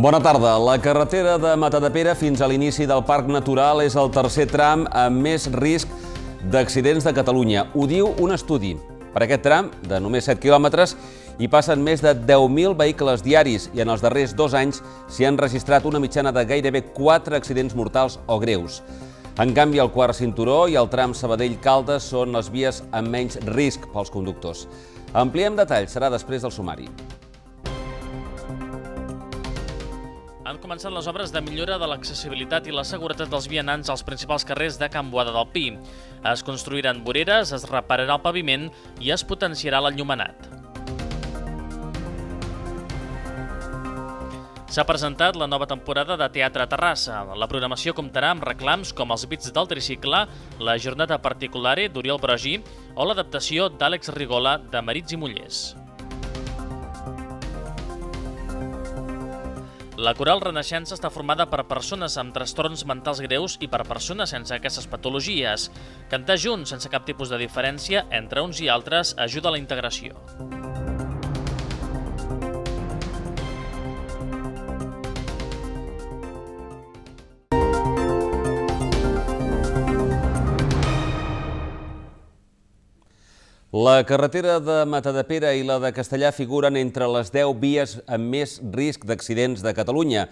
Bona tarda. La carretera de Matadepera fins a l'inici del Parc Natural és el tercer tram amb més risc d'accidents de Catalunya. Ho diu un estudi. Per aquest tram, de només 7 quilòmetres, hi passen més de 10.000 vehicles diaris i en els darrers dos anys s'hi han registrat una mitjana de gairebé 4 accidents mortals o greus. En canvi, el quart cinturó i el tram Sabadell-Caldes són les vies amb menys risc pels conductors. Ampliem detalls, serà després del sumari. Han començat les obres de millora de l'accessibilitat i la seguretat dels vianants als principals carrers de Can Boada del Pi. Es construiran voreres, es repararà el paviment i es potenciarà l'enllumenat. S'ha presentat la nova temporada de Teatre a Terrassa. La programació comptarà amb reclams com els bits del tricicle, la jornada particulare d'Oriol Brogi o l'adaptació d'Àlex Rigola de Marits i Mullers. La Coral Renaixença està formada per persones amb trastorns mentals greus i per persones sense aquestes patologies. Cantar junts, sense cap tipus de diferència, entre uns i altres, ajuda a la integració. La carretera de Matadepera i la de Castellà figuren entre les 10 vies amb més risc d'accidents de Catalunya.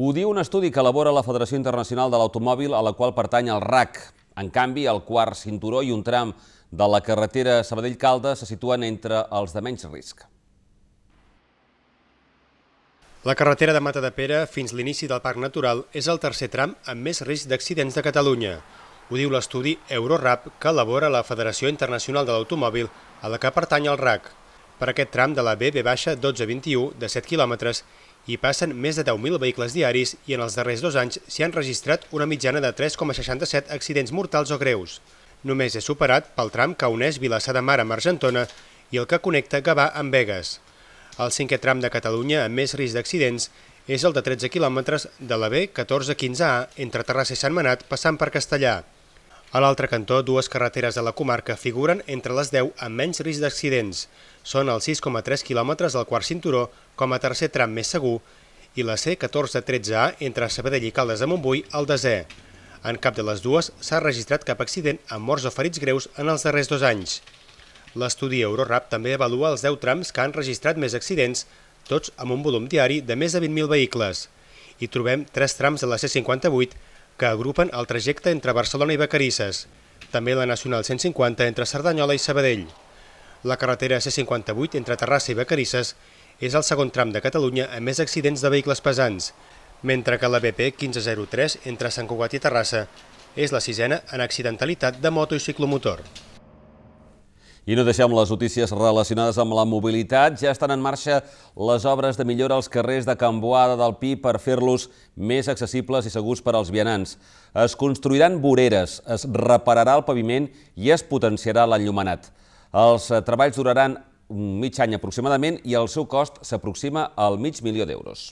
Ho diu un estudi que elabora la Federació Internacional de l'Automòbil, a la qual pertany el RAC. En canvi, el quart cinturó i un tram de la carretera Sabadell-Calda se situen entre els de menys risc. La carretera de Matadepera fins l'inici del Parc Natural és el tercer tram amb més risc d'accidents de Catalunya. Ho diu l'estudi Eurorap que elabora la Federació Internacional de l'Automòbil, a la que pertany el RAC. Per aquest tram de la BB-1221 de 7 quilòmetres hi passen més de 10.000 vehicles diaris i en els darrers dos anys s'hi han registrat una mitjana de 3,67 accidents mortals o greus. Només és superat pel tram que uneix Vilassar de Mar amb Argentona i el que connecta Gavà amb Vegas. El cinquè tram de Catalunya amb més risc d'accidents és el de 13 quilòmetres de la B1415A entre Terrassa i Sant Manat passant per Castellà. A l'altre cantó, dues carreteres de la comarca figuren entre les 10 amb menys risc d'accidents. Són els 6,3 quilòmetres del quart cinturó com a tercer tram més segur i la C14-13A entre Sabadell i Caldes de Montbui al desè. En cap de les dues s'ha registrat cap accident amb morts o ferits greus en els darrers dos anys. L'estudi Eurorap també avalua els 10 trams que han registrat més accidents, tots amb un volum diari de més de 20.000 vehicles. Hi trobem tres trams de la C58 que agrupen el trajecte entre Barcelona i Becarisses, també la Nacional 150 entre Cerdanyola i Sabadell. La carretera C58 entre Terrassa i Becarisses és el segon tram de Catalunya amb més accidents de vehicles pesants, mentre que la BP 1503 entre Sant Cugat i Terrassa és la sisena en accidentalitat de moto i ciclomotor. I no deixem les notícies relacionades amb la mobilitat. Ja estan en marxa les obres de millora als carrers de Can Boada del Pi per fer-los més accessibles i segurs per als vianants. Es construiran voreres, es repararà el paviment i es potenciarà l'enllumenat. Els treballs duraran un mig any aproximadament i el seu cost s'aproxima al mig milió d'euros.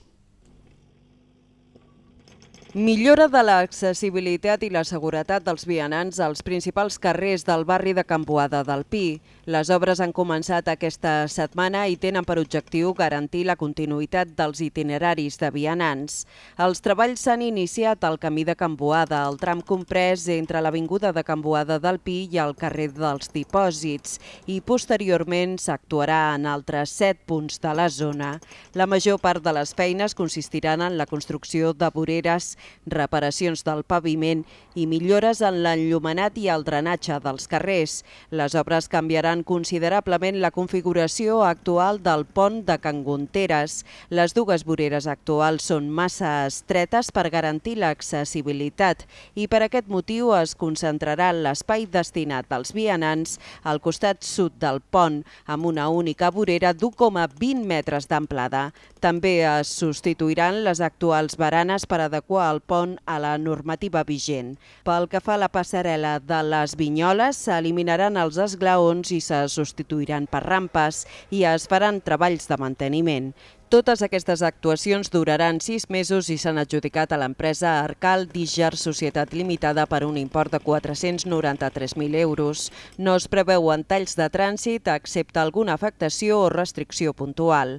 Millora de l'accessibilitat i la seguretat dels vianants als principals carrers del barri de Campoada del Pi. Les obres han començat aquesta setmana i tenen per objectiu garantir la continuïtat dels itineraris de vianants. Els treballs s'han iniciat al camí de Campoada, el tram comprès entre l'Avinguda de Campoada del Pi i el carrer dels Dipòsits i posteriorment s'actuarà en altres set punts de la zona. La major part de les feines consistiran en la construcció de voreres reparacions del paviment i millores en l'enllumenat i el drenatge dels carrers. Les obres canviaran considerablement la configuració actual del pont de Can Gunteres. Les dues voreres actuals són massa estretes per garantir l'accessibilitat i per aquest motiu es concentrarà l'espai destinat als vianants al costat sud del pont, amb una única vorera d'1,20 metres d'amplada. També es substituiran les actuals baranes per adequar el pont a la normativa vigent. Pel que fa a la passarel·la de les Vinyoles, s'eliminaran els esglaons i se substituiran per rampes i es faran treballs de manteniment. Totes aquestes actuacions duraran sis mesos i s'han adjudicat a l'empresa Arcal Dijar Societat Limitada per un import de 493.000 euros. No es preveuen talls de trànsit, excepte alguna afectació o restricció puntual.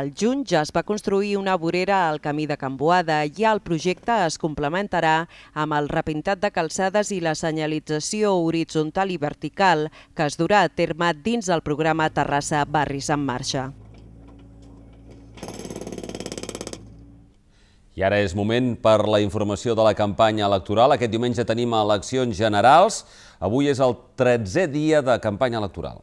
Al juny ja es va construir una vorera al camí de Can Boada i el projecte es complementarà amb el repintat de calçades i la senyalització horitzontal i vertical que es durà a terme dins del programa Terrassa Barris en Marxa. I ara és moment per la informació de la campanya electoral. Aquest diumenge tenim eleccions generals. Avui és el 13è dia de campanya electoral.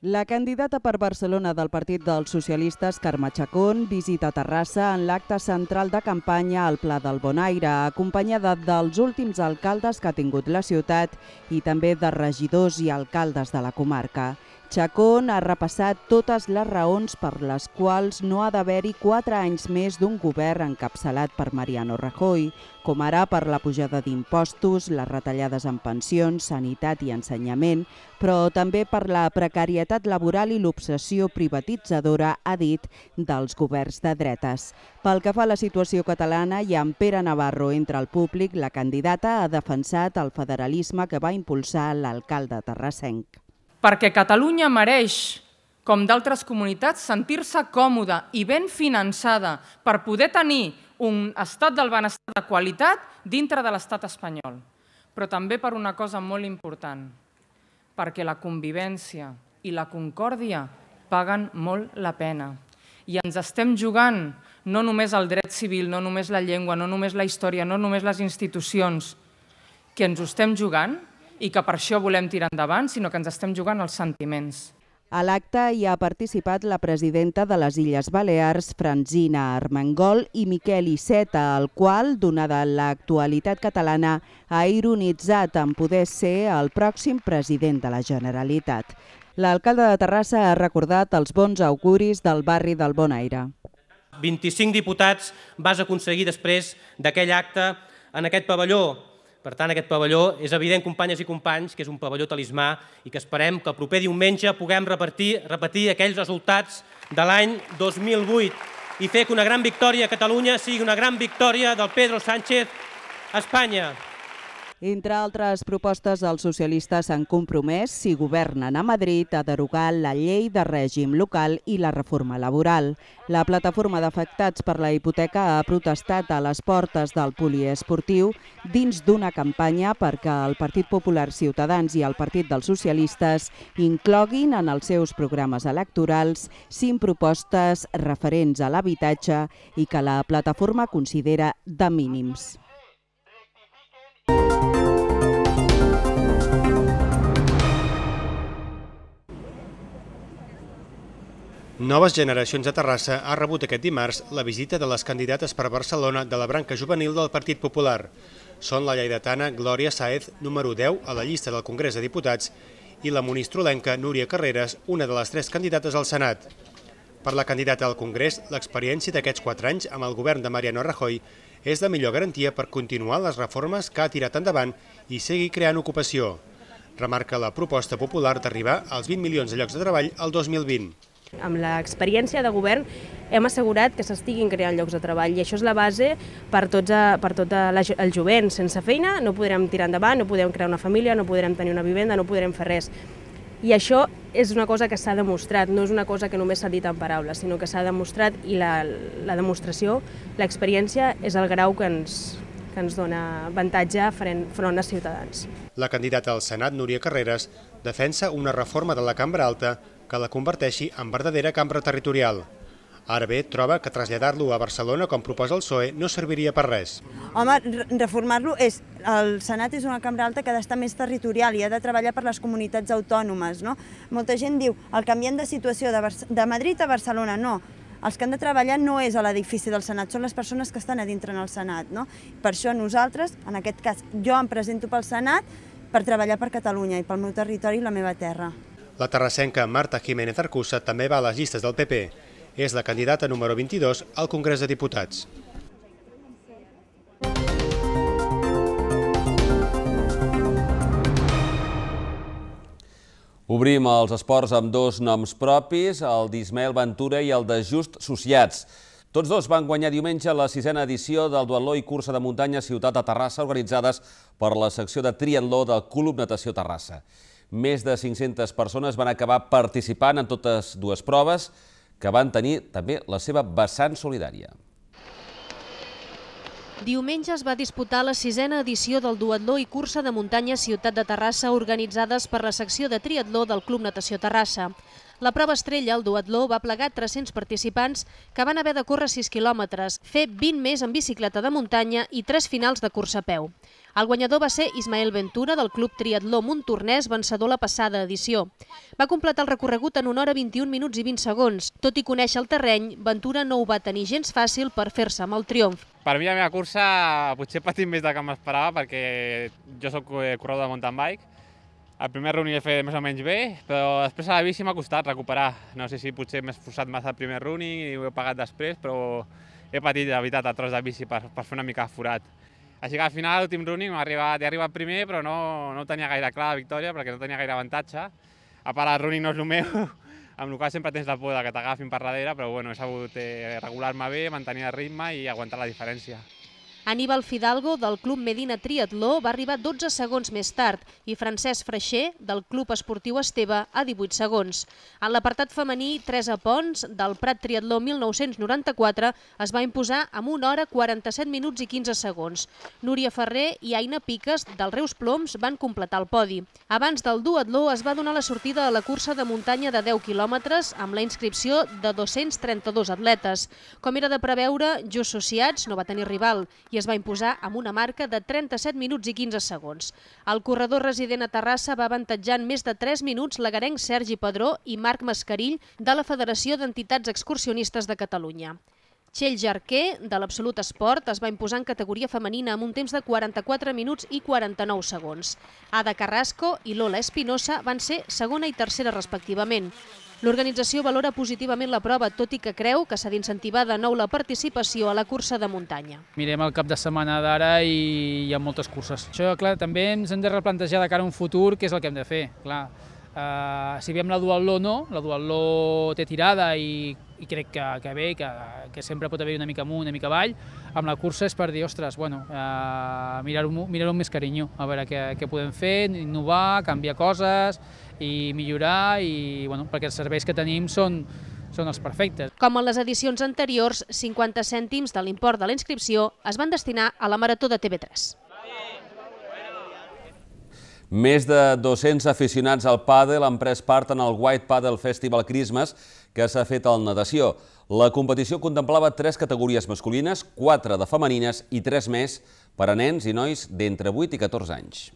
La candidata per Barcelona del Partit dels Socialistes, Carme Chacón, visita Terrassa en l'acte central de campanya al Pla del Bonaire, acompanyada dels últims alcaldes que ha tingut la ciutat i també de regidors i alcaldes de la comarca. Chacón ha repassat totes les raons per les quals no ha d'haver-hi quatre anys més d'un govern encapçalat per Mariano Rajoy, com ara per la pujada d'impostos, les retallades en pensions, sanitat i ensenyament, però també per la precarietat laboral i l'obsessió privatitzadora, ha dit, dels governs de dretes. Pel que fa a la situació catalana i amb Pere Navarro entre el públic, la candidata ha defensat el federalisme que va impulsar l'alcalde terrassenc perquè Catalunya mereix, com d'altres comunitats, sentir-se còmoda i ben finançada per poder tenir un estat del benestar de qualitat dintre de l'estat espanyol. Però també per una cosa molt important, perquè la convivència i la concòrdia paguen molt la pena. I ens estem jugant no només el dret civil, no només la llengua, no només la història, no només les institucions, que ens ho estem jugant i que per això volem tirar endavant, sinó que ens estem jugant els sentiments. A l'acte hi ha participat la presidenta de les Illes Balears, Franzina Armengol, i Miquel Iceta, el qual, donada l'actualitat catalana, ha ironitzat en poder ser el pròxim president de la Generalitat. L'alcalde de Terrassa ha recordat els bons auguris del barri del Bonaire. 25 diputats vas aconseguir després d'aquell acte en aquest pavelló per tant, aquest pavelló és evident, companyes i companys, que és un pavelló talismà i que esperem que el proper diumenge puguem repetir, repetir aquells resultats de l'any 2008 i fer que una gran victòria a Catalunya sigui una gran victòria del Pedro Sánchez a Espanya. Entre altres propostes, els socialistes s'han compromès, si governen a Madrid, a derogar la llei de règim local i la reforma laboral. La plataforma d'afectats per la hipoteca ha protestat a les portes del poliesportiu dins d'una campanya perquè el Partit Popular Ciutadans i el Partit dels Socialistes incloguin en els seus programes electorals cinc propostes referents a l'habitatge i que la plataforma considera de mínims. Noves Generacions de Terrassa ha rebut aquest dimarts la visita de les candidates per Barcelona de la branca juvenil del Partit Popular. Són la lleidatana Glòria Saez, número 10 a la llista del Congrés de Diputats, i la monistrolenca Núria Carreras, una de les tres candidates al Senat. Per la candidata al Congrés, l'experiència d'aquests quatre anys amb el govern de Mariano Rajoy és la millor garantia per continuar les reformes que ha tirat endavant i seguir creant ocupació. Remarca la proposta popular d'arribar als 20 milions de llocs de treball al 2020. Amb l'experiència de govern hem assegurat que s'estiguin creant llocs de treball i això és la base per, tots a, eh, per tot eh, la, el jovent. Sense feina no podrem tirar endavant, no podrem crear una família, no podrem tenir una vivenda, no podrem fer res. I això és una cosa que s'ha demostrat, no és una cosa que només s'ha dit en paraules, sinó que s'ha demostrat i la, la demostració, l'experiència, és el grau que ens, que ens dona avantatge front a ciutadans. La candidata al Senat, Núria Carreras, defensa una reforma de la cambra alta que la converteixi en verdadera cambra territorial. Ara bé, troba que traslladar-lo a Barcelona, com proposa el PSOE, no serviria per res. Home, reformar-lo és... El Senat és una cambra alta que ha d'estar més territorial i ha de treballar per les comunitats autònomes, no? Molta gent diu, el canviant de situació de, Bar de Madrid a Barcelona, no. Els que han de treballar no és a l'edifici del Senat, són les persones que estan a dintre en el Senat, no? Per això nosaltres, en aquest cas, jo em presento pel Senat per treballar per Catalunya i pel meu territori i la meva terra. La terrassenca Marta Jiménez Arcusa també va a les llistes del PP. És la candidata número 22 al Congrés de Diputats. Obrim els esports amb dos noms propis, el d'Ismael Ventura i el de Just Sociats. Tots dos van guanyar diumenge la sisena edició del duatló i cursa de muntanya Ciutat de Terrassa organitzades per la secció de triatló del Club Natació Terrassa. Més de 500 persones van acabar participant en totes dues proves, que van tenir també la seva vessant solidària. Diumenge es va disputar la sisena edició del duatló i cursa de muntanya Ciutat de Terrassa organitzades per la secció de triatló del Club Natació Terrassa. La prova estrella, el duatló, va plegar 300 participants que van haver de córrer 6 quilòmetres, fer 20 més en bicicleta de muntanya i 3 finals de cursa a peu. El guanyador va ser Ismael Ventura del Club Triatló Montornès, vencedor la passada edició. Va completar el recorregut en 1 hora 21 minuts i 20 segons. Tot i conèixer el terreny, Ventura no ho va tenir gens fàcil per fer-se amb el triomf. Per mi la meva cursa potser he patit més del que m'esperava perquè jo sóc eh, corredor de mountain bike el primer run he fet més o menys bé, però després a la bici m'ha costat recuperar. No sé si potser m'he esforçat massa el primer running i ho he pagat després, però he patit, de veritat, a tros de bici per, per fer una mica forat. Així que al final l'últim running ha arribat, he arribat primer, però no, no tenia gaire clar la victòria perquè no tenia gaire avantatge. A part, el running no és el meu, amb el qual sempre tens la por que t'agafin per darrere, però bueno, he sabut eh, regular-me bé, mantenir el ritme i aguantar la diferència. Aníbal Fidalgo, del Club Medina Triatló, va arribar 12 segons més tard i Francesc Freixer, del Club Esportiu Esteve, a 18 segons. En l'apartat femení, Teresa Pons, del Prat Triatló 1994, es va imposar amb 1 hora 47 minuts i 15 segons. Núria Ferrer i Aina Piques, del Reus Ploms, van completar el podi. Abans del duatló es va donar la sortida a la cursa de muntanya de 10 quilòmetres amb la inscripció de 232 atletes. Com era de preveure, Just Sociats no va tenir rival i es va imposar amb una marca de 37 minuts i 15 segons. El corredor resident a Terrassa va avantatjar en més de 3 minuts l'agarenc Sergi Pedró i Marc Mascarill de la Federació d'Entitats Excursionistes de Catalunya. Txell Jarquer, de l'Absolut Esport, es va imposar en categoria femenina amb un temps de 44 minuts i 49 segons. Ada Carrasco i Lola Espinosa van ser segona i tercera respectivament. L'organització valora positivament la prova, tot i que creu que s'ha d'incentivar de nou la participació a la cursa de muntanya. Mirem el cap de setmana d'ara i hi ha moltes curses. Això, clar, també ens hem de replantejar de cara a un futur què és el que hem de fer, clar. Uh, si veiem la duatló no, la duatló té tirada i, i crec que, que bé, que, que sempre pot haver una mica amunt, una mica avall, amb la cursa és per dir, ostres, bueno, uh, mirar-ho mirar, amb més carinyo, a veure què, què podem fer, innovar, canviar coses, i millorar i bueno, perquè els serveis que tenim són, són els perfectes. Com en les edicions anteriors, 50 cèntims de l'import de la inscripció es van destinar a la Marató de TV3. Més de 200 aficionats al pàdel han pres part en el White Paddle Festival Christmas que s'ha fet al natació. La competició contemplava tres categories masculines, quatre de femenines i tres més per a nens i nois d'entre 8 i 14 anys.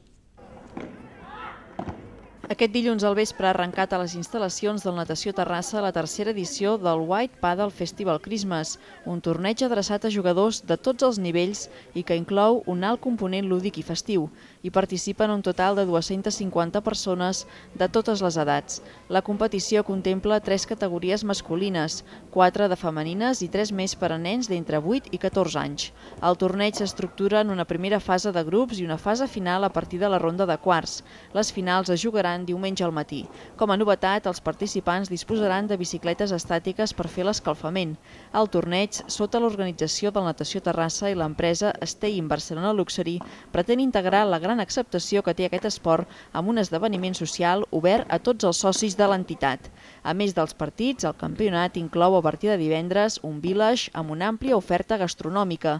Aquest dilluns al vespre ha arrencat a les instal·lacions del Natació Terrassa la tercera edició del White Paddle Festival Christmas, un torneig adreçat a jugadors de tots els nivells i que inclou un alt component lúdic i festiu. Hi participen un total de 250 persones de totes les edats. La competició contempla tres categories masculines, quatre de femenines i tres més per a nens d'entre 8 i 14 anys. El torneig s'estructura en una primera fase de grups i una fase final a partir de la ronda de quarts. Les finals es jugaran durant diumenge al matí. Com a novetat, els participants disposaran de bicicletes estàtiques per fer l'escalfament. El torneig, sota l'organització del Natació Terrassa i l'empresa Stay in Barcelona Luxury, pretén integrar la gran acceptació que té aquest esport amb un esdeveniment social obert a tots els socis de l'entitat. A més dels partits, el campionat inclou a partir de divendres un village amb una àmplia oferta gastronòmica.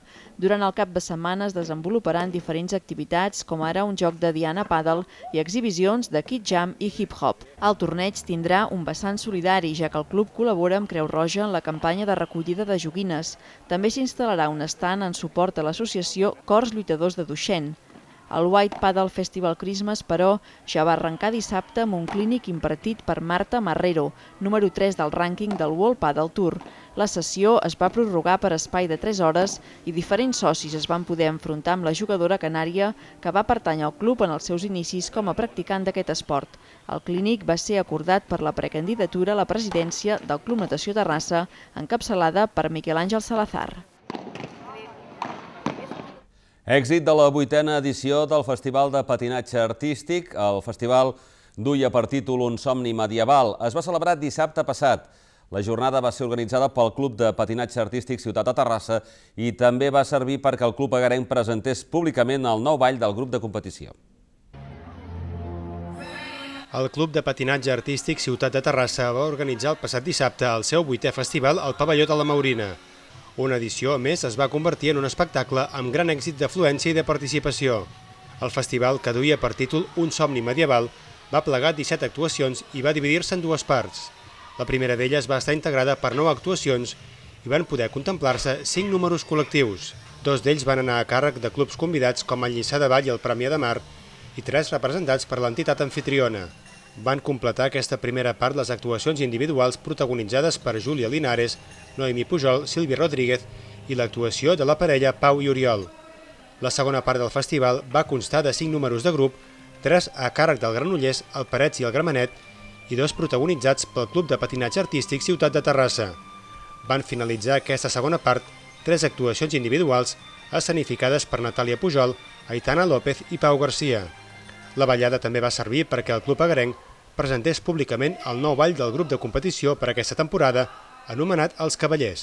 Durant el cap de setmana es desenvoluparan diferents activitats, com ara un joc de Diana Padel i exhibicions de Kid Jam i Hip Hop. El torneig tindrà un vessant solidari, ja que el club col·labora amb Creu Roja en la campanya de recollida de joguines. També s'instal·larà un estant en suport a l'associació Cors Lluitadors de Duixent. El White Paddle Festival Christmas, però, ja va arrencar dissabte amb un clínic impartit per Marta Marrero, número 3 del rànquing del World Paddle Tour. La sessió es va prorrogar per espai de 3 hores i diferents socis es van poder enfrontar amb la jugadora canària que va pertanyar al club en els seus inicis com a practicant d'aquest esport. El clínic va ser acordat per la precandidatura a la presidència del Club Natació Terrassa, encapçalada per Miquel Àngel Salazar. Èxit de la vuitena edició del Festival de Patinatge Artístic. El festival duia per títol Un somni medieval. Es va celebrar dissabte passat. La jornada va ser organitzada pel Club de Patinatge Artístic Ciutat de Terrassa i també va servir perquè el Club Agarenc presentés públicament el nou ball del grup de competició. El Club de Patinatge Artístic Ciutat de Terrassa va organitzar el passat dissabte el seu vuitè festival al Pavelló de la Maurina. Una edició, a més, es va convertir en un espectacle amb gran èxit d'afluència i de participació. El festival, que duia per títol Un somni medieval, va plegar 17 actuacions i va dividir-se en dues parts. La primera d'elles va estar integrada per 9 actuacions i van poder contemplar-se 5 números col·lectius. Dos d'ells van anar a càrrec de clubs convidats com el Lliçà de Vall i el Premià de Mar i tres representats per l'entitat anfitriona van completar aquesta primera part les actuacions individuals protagonitzades per Júlia Linares, Noemi Pujol, Sílvia Rodríguez i l'actuació de la parella Pau i Oriol. La segona part del festival va constar de 5 números de grup, tres a càrrec del Granollers, el Parets i el Gramenet, i dos protagonitzats pel Club de Patinatge Artístic Ciutat de Terrassa. Van finalitzar aquesta segona part tres actuacions individuals escenificades per Natàlia Pujol, Aitana López i Pau García. La ballada també va servir perquè el club agarenc presentés públicament el nou ball del grup de competició per aquesta temporada, anomenat Els Cavallers.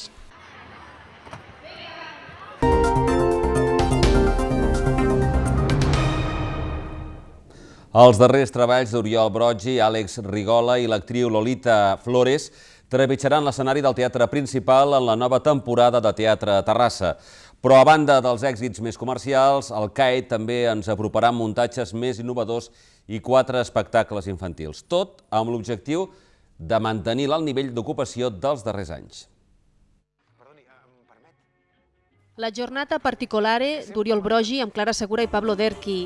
Els darrers treballs d'Oriol Broggi, Àlex Rigola i l'actriu Lolita Flores trepitjaran l'escenari del Teatre Principal en la nova temporada de Teatre Terrassa. Però a banda dels èxits més comercials, el CAE també ens aproparà muntatges més innovadors i quatre espectacles infantils, tot amb l'objectiu de mantenir l'alt nivell d'ocupació dels darrers anys. Eh, La jornada particulare d'Oriol Brogi amb Clara Segura i Pablo Derqui,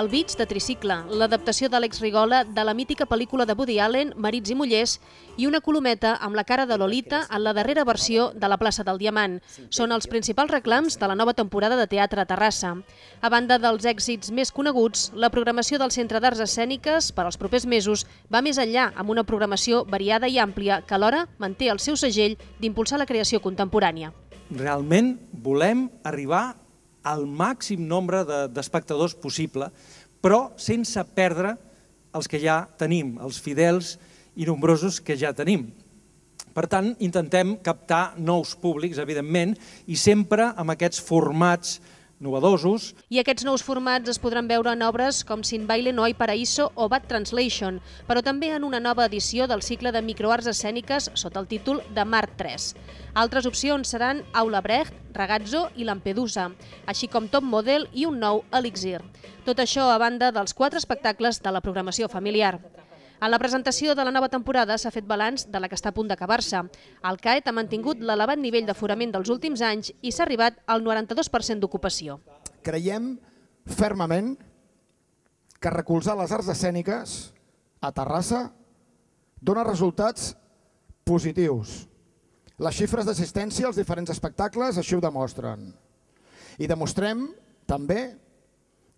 el Beach de Tricicle, l'adaptació d'Àlex Rigola de la mítica pel·lícula de Woody Allen, Marits i Mullers, i una colometa amb la cara de Lolita en la darrera versió de la plaça del Diamant. Són els principals reclams de la nova temporada de Teatre a Terrassa. A banda dels èxits més coneguts, la programació del Centre d'Arts Escèniques per als propers mesos va més enllà amb una programació variada i àmplia que alhora manté el seu segell d'impulsar la creació contemporània. Realment volem arribar al màxim nombre d'espectadors possible, però sense perdre els que ja tenim, els fidels i nombrosos que ja tenim. Per tant, intentem captar nous públics, evidentment, i sempre amb aquests formats novedosos. I aquests nous formats es podran veure en obres com Sin Baile No hay Paraíso o Bad Translation, però també en una nova edició del cicle de microarts escèniques sota el títol de Mar 3. Altres opcions seran Aula Brecht, Ragazzo i Lampedusa, així com Top Model i un nou Elixir. Tot això a banda dels quatre espectacles de la programació familiar. En la presentació de la nova temporada s'ha fet balanç de la que està a punt d'acabar-se. El CAET ha mantingut l'elevat nivell d'aforament dels últims anys i s'ha arribat al 92% d'ocupació. Creiem fermament que recolzar les arts escèniques a Terrassa dona resultats positius. Les xifres d'assistència als diferents espectacles així ho demostren. I demostrem també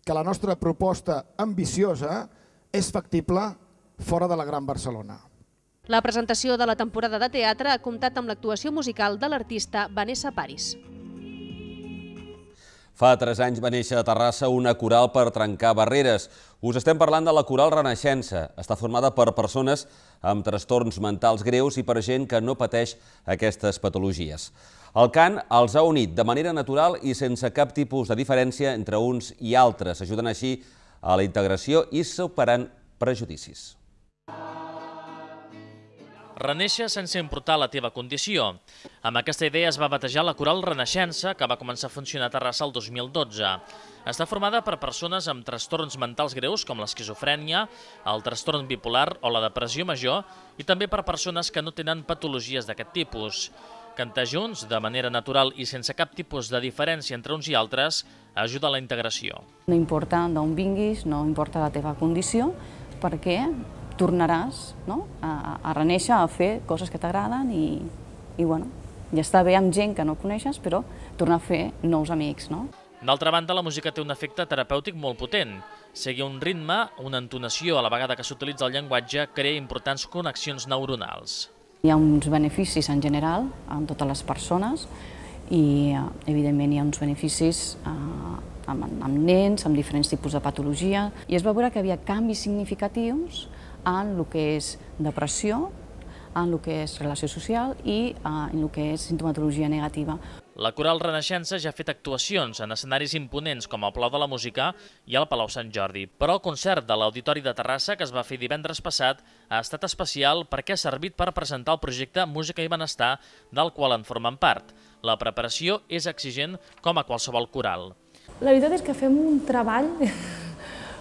que la nostra proposta ambiciosa és factible fora de la Gran Barcelona. La presentació de la temporada de teatre ha comptat amb l'actuació musical de l'artista Vanessa Paris. Fa tres anys va néixer a Terrassa una coral per trencar barreres. Us estem parlant de la Coral Renaixença. Està formada per persones amb trastorns mentals greus i per gent que no pateix aquestes patologies. El cant els ha unit de manera natural i sense cap tipus de diferència entre uns i altres. S'ajuden així a la integració i superant prejudicis. Reneixer sense importar la teva condició. Amb aquesta idea es va batejar la coral Renaixença, que va començar a funcionar a Terrassa el 2012. Està formada per persones amb trastorns mentals greus, com l'esquizofrènia, el trastorn bipolar o la depressió major, i també per persones que no tenen patologies d'aquest tipus. Cantar junts, de manera natural i sense cap tipus de diferència entre uns i altres, ajuda a la integració. No importa d'on vinguis, no importa la teva condició, perquè tornaràs no? a, a reneixer, a fer coses que t'agraden i, i bueno, ja està bé amb gent que no coneixes, però tornar a fer nous amics. No? D'altra banda, la música té un efecte terapèutic molt potent. Seguir un ritme, una entonació, a la vegada que s'utilitza el llenguatge, crea importants connexions neuronals. Hi ha uns beneficis en general en totes les persones i, eh, evidentment, hi ha uns beneficis eh, amb, amb nens, amb diferents tipus de patologia, i es va veure que hi havia canvis significatius en el que és depressió, en el que és relació social i eh, en el que és sintomatologia negativa. La Coral Renaixença ja ha fet actuacions en escenaris imponents com el Palau de la Música i el Palau Sant Jordi, però el concert de l'Auditori de Terrassa que es va fer divendres passat ha estat especial perquè ha servit per presentar el projecte Música i Benestar del qual en formen part. La preparació és exigent com a qualsevol coral. La veritat és que fem un treball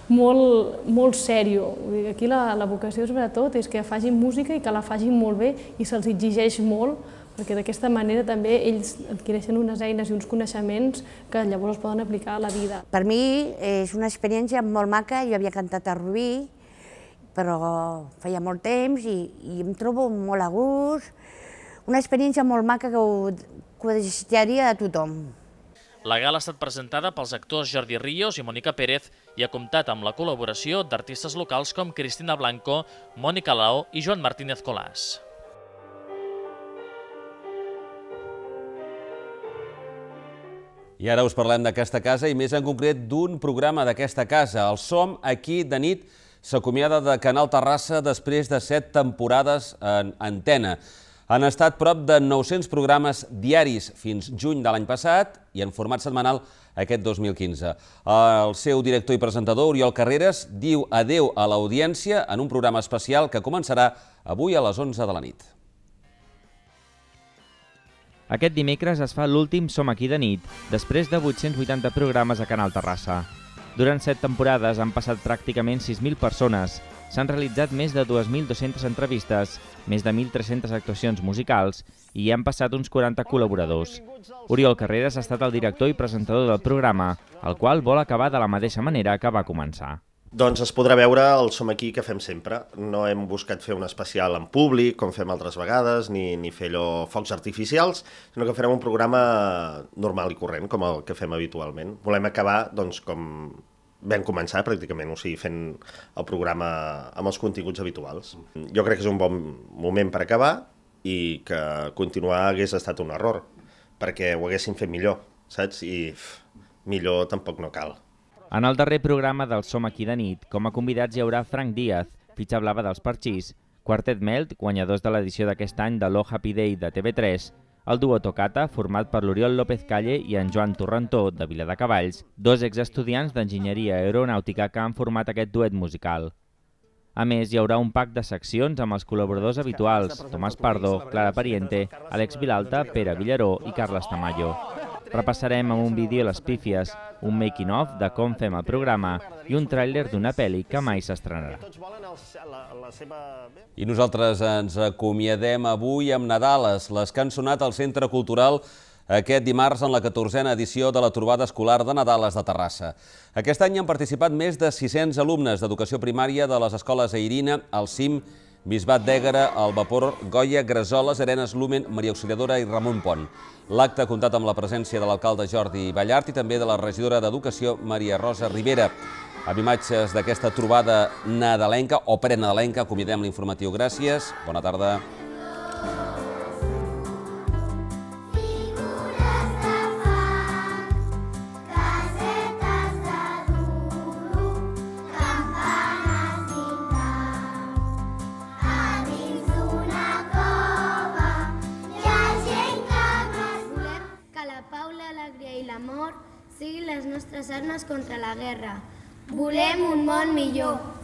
molt, molt sèrio. Aquí la, la vocació sobretot és que facin música i que la facin molt bé i se'ls exigeix molt perquè d'aquesta manera també ells adquireixen unes eines i uns coneixements que llavors es poden aplicar a la vida. Per mi és una experiència molt maca, jo havia cantat a Rubí, però feia molt temps i, i em trobo molt a gust, una experiència molt maca que ho, que ho desitjaria a tothom. La gala ha estat presentada pels actors Jordi Ríos i Mònica Pérez i ha comptat amb la col·laboració d'artistes locals com Cristina Blanco, Mònica Lao i Joan Martínez Colàs. I ara us parlem d'aquesta casa i més en concret d'un programa d'aquesta casa. El Som aquí de nit s'acomiada de Canal Terrassa després de set temporades en antena. Han estat prop de 900 programes diaris fins juny de l'any passat i en format setmanal aquest 2015. El seu director i presentador, Oriol Carreras, diu adeu a l'audiència en un programa especial que començarà avui a les 11 de la nit. Aquest dimecres es fa l'últim Som aquí de nit, després de 880 programes a Canal Terrassa. Durant set temporades han passat pràcticament 6.000 persones, s'han realitzat més de 2.200 entrevistes, més de 1.300 actuacions musicals i hi han passat uns 40 col·laboradors. Oriol Carreras ha estat el director i presentador del programa, el qual vol acabar de la mateixa manera que va començar. Doncs es podrà veure el Som aquí que fem sempre. No hem buscat fer un especial en públic, com fem altres vegades, ni, ni fer allò focs artificials, sinó que farem un programa normal i corrent, com el que fem habitualment. Volem acabar doncs, com vam començar pràcticament, o sigui, fent el programa amb els continguts habituals. Jo crec que és un bon moment per acabar i que continuar hagués estat un error, perquè ho haguéssim fet millor, saps? I pff, millor tampoc no cal. En el darrer programa del Som aquí de nit, com a convidats hi haurà Frank Díaz, fitxa blava dels Parxís, Quartet Melt, guanyadors de l'edició d'aquest any de Lo Happy Day de TV3, el duo Tocata, format per l'Oriol López Calle i en Joan Torrentó, de Viladecavalls, dos exestudiants d'enginyeria aeronàutica que han format aquest duet musical. A més, hi haurà un pack de seccions amb els col·laboradors habituals, Tomàs Pardo, Clara Pariente, Àlex Vilalta, Pere Villaró i Carles Tamayo repassarem amb un vídeo les pífies, un making-of de com fem el programa i un tràiler d'una pel·li que mai s'estrenarà. I nosaltres ens acomiadem avui amb Nadales, les que han sonat al Centre Cultural aquest dimarts en la 14a edició de la trobada escolar de Nadales de Terrassa. Aquest any han participat més de 600 alumnes d'educació primària de les escoles Airina, el CIM i Bisbat d'Ègara, El Vapor, Goya, Grasoles, Arenes Lumen, Maria Auxiliadora i Ramon Pont. L'acte ha comptat amb la presència de l'alcalde Jordi Ballart i també de la regidora d'Educació, Maria Rosa Rivera. Amb imatges d'aquesta trobada nadalenca o prenadalenca, convidem l'informatiu. Gràcies, bona tarda. dones contra la guerra. Volem un món millor.